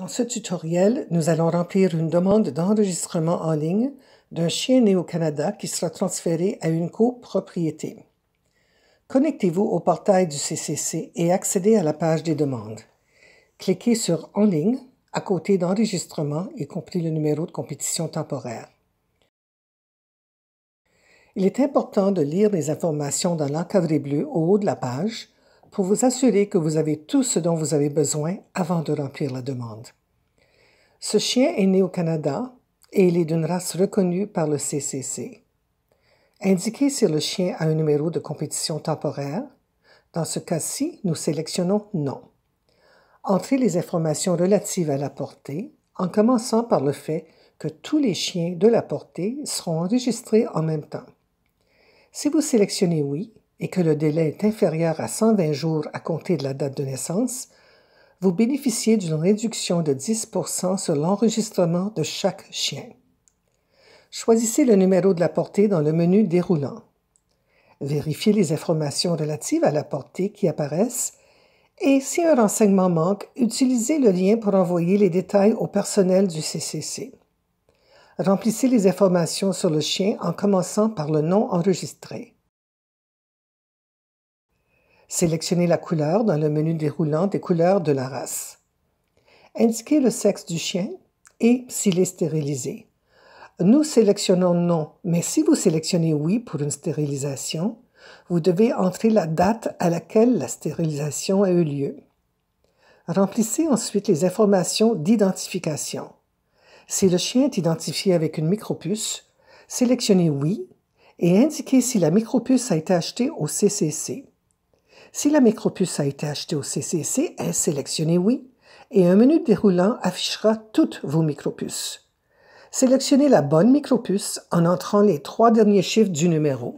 Dans ce tutoriel, nous allons remplir une demande d'enregistrement en ligne d'un chien né au Canada qui sera transféré à une copropriété. Connectez-vous au portail du CCC et accédez à la page des demandes. Cliquez sur En ligne à côté d'enregistrement, y compris le numéro de compétition temporaire. Il est important de lire les informations dans l'encadré bleu au haut de la page pour vous assurer que vous avez tout ce dont vous avez besoin avant de remplir la demande. Ce chien est né au Canada et il est d'une race reconnue par le CCC. Indiquez si le chien a un numéro de compétition temporaire. Dans ce cas-ci, nous sélectionnons Non. Entrez les informations relatives à la portée en commençant par le fait que tous les chiens de la portée seront enregistrés en même temps. Si vous sélectionnez Oui, et que le délai est inférieur à 120 jours à compter de la date de naissance, vous bénéficiez d'une réduction de 10 sur l'enregistrement de chaque chien. Choisissez le numéro de la portée dans le menu déroulant. Vérifiez les informations relatives à la portée qui apparaissent et si un renseignement manque, utilisez le lien pour envoyer les détails au personnel du CCC. Remplissez les informations sur le chien en commençant par le nom enregistré. Sélectionnez la couleur dans le menu déroulant des couleurs de la race. Indiquez le sexe du chien et s'il est stérilisé. Nous sélectionnons non, mais si vous sélectionnez oui pour une stérilisation, vous devez entrer la date à laquelle la stérilisation a eu lieu. Remplissez ensuite les informations d'identification. Si le chien est identifié avec une micropuce, sélectionnez oui et indiquez si la micropuce a été achetée au CCC. Si la micropuce a été achetée au CCC, sélectionnez Oui et un menu déroulant affichera toutes vos micropuces. Sélectionnez la bonne micropuce en entrant les trois derniers chiffres du numéro.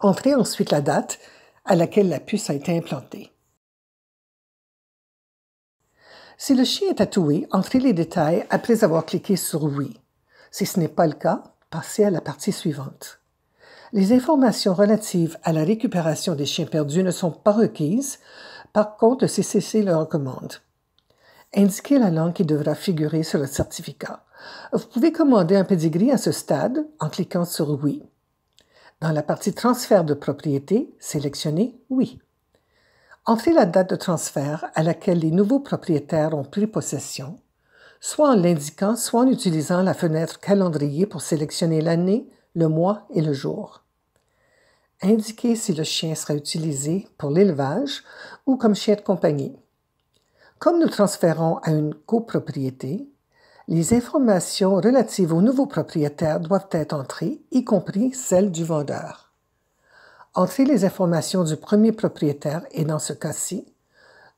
Entrez ensuite la date à laquelle la puce a été implantée. Si le chien est tatoué, entrez les détails après avoir cliqué sur Oui. Si ce n'est pas le cas, passez à la partie suivante. Les informations relatives à la récupération des chiens perdus ne sont pas requises. Par contre, le CCC le recommande. Indiquez la langue qui devra figurer sur le certificat. Vous pouvez commander un pedigree à ce stade en cliquant sur Oui. Dans la partie Transfert de propriété, sélectionnez Oui. Entrez la date de transfert à laquelle les nouveaux propriétaires ont pris possession, soit en l'indiquant, soit en utilisant la fenêtre Calendrier pour sélectionner l'année, le mois et le jour. Indiquez si le chien sera utilisé pour l'élevage ou comme chien de compagnie. Comme nous transférons à une copropriété, les informations relatives au nouveau propriétaire doivent être entrées, y compris celles du vendeur. Entrez les informations du premier propriétaire et dans ce cas-ci,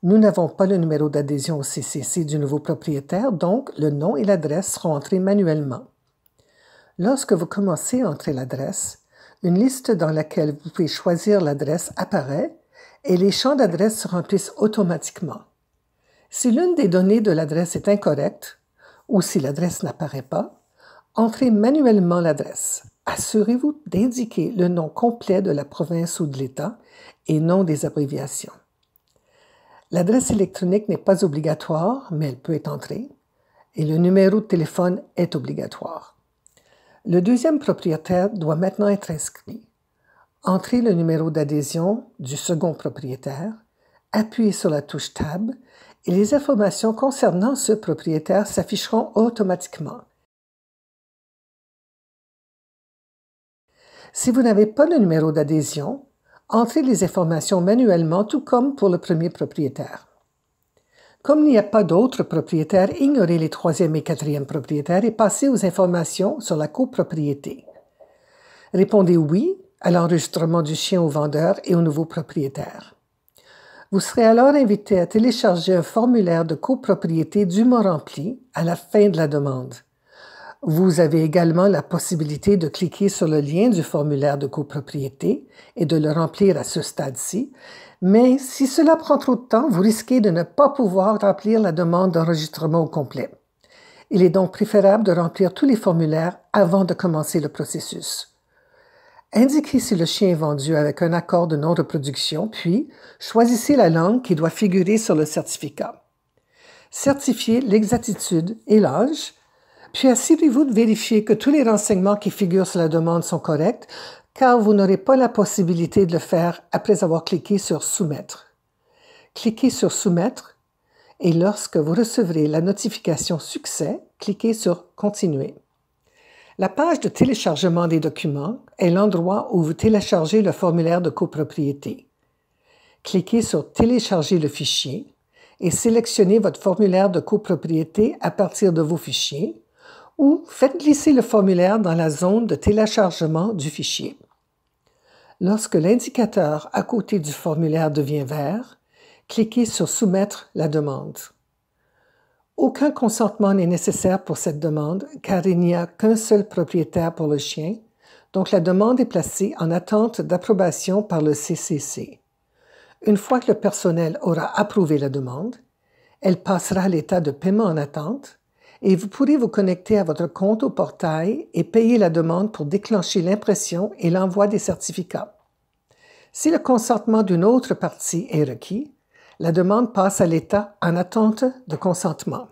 nous n'avons pas le numéro d'adhésion au CCC du nouveau propriétaire, donc le nom et l'adresse seront entrés manuellement. Lorsque vous commencez à entrer l'adresse, une liste dans laquelle vous pouvez choisir l'adresse apparaît et les champs d'adresse se remplissent automatiquement. Si l'une des données de l'adresse est incorrecte ou si l'adresse n'apparaît pas, entrez manuellement l'adresse. Assurez-vous d'indiquer le nom complet de la province ou de l'État et non des abréviations. L'adresse électronique n'est pas obligatoire, mais elle peut être entrée, et le numéro de téléphone est obligatoire. Le deuxième propriétaire doit maintenant être inscrit. Entrez le numéro d'adhésion du second propriétaire, appuyez sur la touche Tab et les informations concernant ce propriétaire s'afficheront automatiquement. Si vous n'avez pas le numéro d'adhésion, entrez les informations manuellement tout comme pour le premier propriétaire. Comme il n'y a pas d'autres propriétaires, ignorez les troisième et quatrième propriétaires et passez aux informations sur la copropriété. Répondez oui à l'enregistrement du chien au vendeur et au nouveau propriétaire. Vous serez alors invité à télécharger un formulaire de copropriété dûment rempli à la fin de la demande. Vous avez également la possibilité de cliquer sur le lien du formulaire de copropriété et de le remplir à ce stade-ci, mais si cela prend trop de temps, vous risquez de ne pas pouvoir remplir la demande d'enregistrement au complet. Il est donc préférable de remplir tous les formulaires avant de commencer le processus. Indiquez si le chien est vendu avec un accord de non-reproduction, puis choisissez la langue qui doit figurer sur le certificat. Certifiez l'exactitude et l'âge, puis assurez-vous de vérifier que tous les renseignements qui figurent sur la demande sont corrects, car vous n'aurez pas la possibilité de le faire après avoir cliqué sur Soumettre. Cliquez sur Soumettre et lorsque vous recevrez la notification Succès, cliquez sur Continuer. La page de téléchargement des documents est l'endroit où vous téléchargez le formulaire de copropriété. Cliquez sur Télécharger le fichier et sélectionnez votre formulaire de copropriété à partir de vos fichiers ou faites glisser le formulaire dans la zone de téléchargement du fichier. Lorsque l'indicateur à côté du formulaire devient vert, cliquez sur Soumettre la demande. Aucun consentement n'est nécessaire pour cette demande car il n'y a qu'un seul propriétaire pour le chien, donc la demande est placée en attente d'approbation par le CCC. Une fois que le personnel aura approuvé la demande, elle passera à l'état de paiement en attente et vous pourrez vous connecter à votre compte au portail et payer la demande pour déclencher l'impression et l'envoi des certificats. Si le consentement d'une autre partie est requis, la demande passe à l'état en attente de consentement.